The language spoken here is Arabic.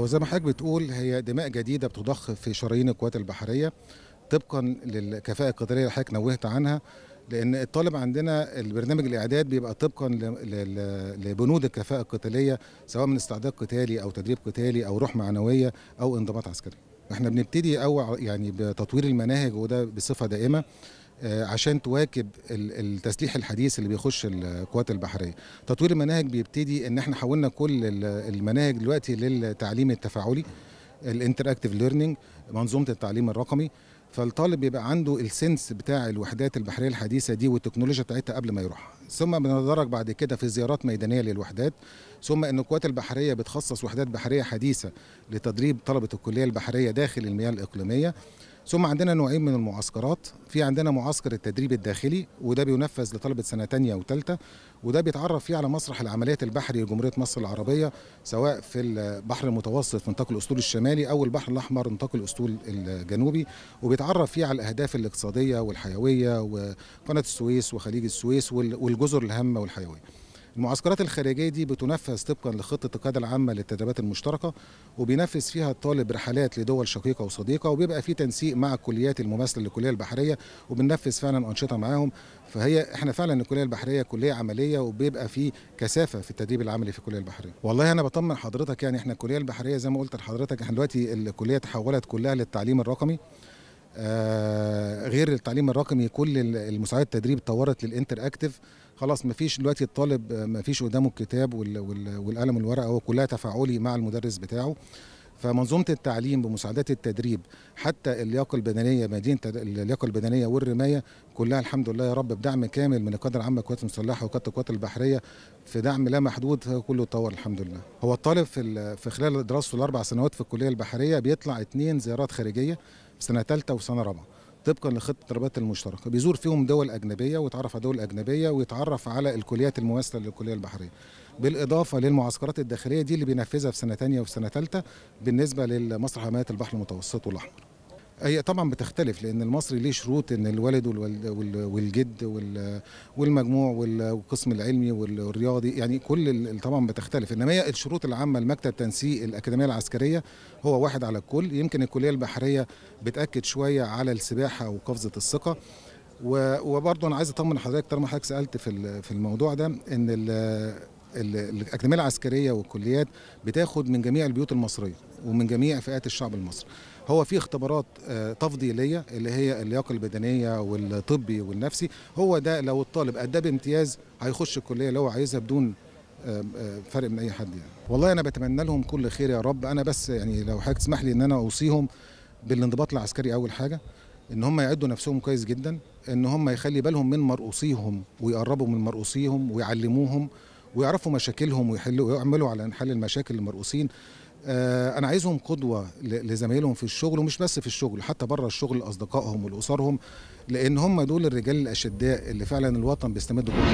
وزي ما حضرتك بتقول هي دماء جديده بتضخ في شرايين القوات البحريه طبقا للكفاءه القدريه اللي حضرتك نوهت عنها لان الطالب عندنا البرنامج الاعداد بيبقى طبقا لبنود الكفاءه القتاليه سواء من استعداد قتالي او تدريب قتالي او روح معنويه او انضباط عسكري احنا بنبتدي اول يعني بتطوير المناهج وده بصفه دائمه آه، عشان تواكب التسليح الحديث اللي بيخش القوات البحريه تطوير المناهج بيبتدي ان احنا حولنا كل المناهج دلوقتي للتعليم التفاعلي الانتراكتيف ليرنينج منظومه التعليم الرقمي فالطالب بيبقى عنده السنس بتاع الوحدات البحريه الحديثه دي والتكنولوجيا بتاعتها قبل ما يروح ثم بنتدرج بعد كده في زيارات ميدانيه للوحدات ثم ان القوات البحريه بتخصص وحدات بحريه حديثه لتدريب طلبه الكليه البحريه داخل المياه الاقليميه ثم عندنا نوعين من المعسكرات في عندنا معسكر التدريب الداخلي وده بينفذ لطلبه سنه ثانيه وثالثه وده بيتعرف فيه على مسرح العمليات البحري لجمهوريه مصر العربيه سواء في البحر المتوسط في نطاق الاسطول الشمالي او البحر الاحمر نطاق الاسطول الجنوبي وبيتعرف فيه على الاهداف الاقتصاديه والحيويه وقناه السويس وخليج السويس والجزر الهامه والحيويه المعسكرات الخارجية دي بتنفذ طبقا لخطة القيادة العامة للتدريبات المشتركة وبينفذ فيها الطالب رحلات لدول شقيقة وصديقة وبيبقى في تنسيق مع الكليات المماثلة للكلية البحرية وبننفذ فعلا أنشطة معاهم فهي احنا فعلا الكلية البحرية كلية عملية وبيبقى في كثافة في التدريب العملي في الكلية البحرية والله أنا بطمن حضرتك يعني احنا الكلية البحرية زي ما قلت لحضرتك احنا دلوقتي الكلية تحولت كلها للتعليم الرقمي آه غير التعليم الرقمي كل المساعدات التدريب اتطورت للانتر اكتف خلاص مفيش دلوقتي الطالب مفيش قدامه الكتاب والقلم والورقه هو كلها تفاعلي مع المدرس بتاعه فمنظومه التعليم بمساعدات التدريب حتى اللياقه البدنيه مدينه اللياقه البدنيه والرمايه كلها الحمد لله يا رب بدعم كامل من القدر العامه القوات المسلحه وقاده القوات البحريه في دعم لا محدود كله اتطور الحمد لله. هو الطالب في في خلال دراسته الاربع سنوات في الكليه البحريه بيطلع اثنين زيارات خارجيه سنه ثالثه وسنه رابعه. طبقا لخطه الرباط المشتركه بيزور فيهم دول اجنبيه ويتعرف على دول اجنبيه ويتعرف على الكليات المماثله للكليه البحريه بالاضافه للمعسكرات الداخليه دي اللي بينفذها في سنه ثانيه وفي سنه ثالثه بالنسبه لمسرح حمايه البحر المتوسط والاحمر هي طبعا بتختلف لان المصري ليه شروط ان الوالد والجد والمجموع والقسم العلمي والرياضي يعني كل طبعا بتختلف انما هي الشروط العامه لمكتب تنسيق الاكاديميه العسكريه هو واحد على الكل يمكن الكليه البحريه بتاكد شويه على السباحه وقفزه الثقه وبرضه انا عايز اطمن حضرتك طالما حضرتك سالت في في الموضوع ده ان الاكاديميه العسكريه والكليات بتاخد من جميع البيوت المصريه ومن جميع فئات الشعب المصري هو في اختبارات آه، تفضيليه اللي هي اللياقه البدنيه والطبي والنفسي هو ده لو الطالب اداه بامتياز هيخش الكليه اللي هو عايزها بدون آه، آه، فرق من اي حد يعني والله انا بتمنى لهم كل خير يا رب انا بس يعني لو حضرتك تسمح لي ان انا اوصيهم بالانضباط العسكري اول حاجه ان هم يعدوا نفسهم كويس جدا ان هم يخلي بالهم من مرؤوسيهم ويقربوا من مرؤوسيهم ويعلموهم ويعرفوا مشاكلهم ويحلوا ويعملوا على حل المشاكل للمرؤوسين آه، انا عايزهم قدوه لزمايلهم في الشغل ومش بس في الشغل حتى بره الشغل لاصدقائهم ولاسرهم لان هم دول الرجال الاشداء اللي فعلا الوطن بيستمد كله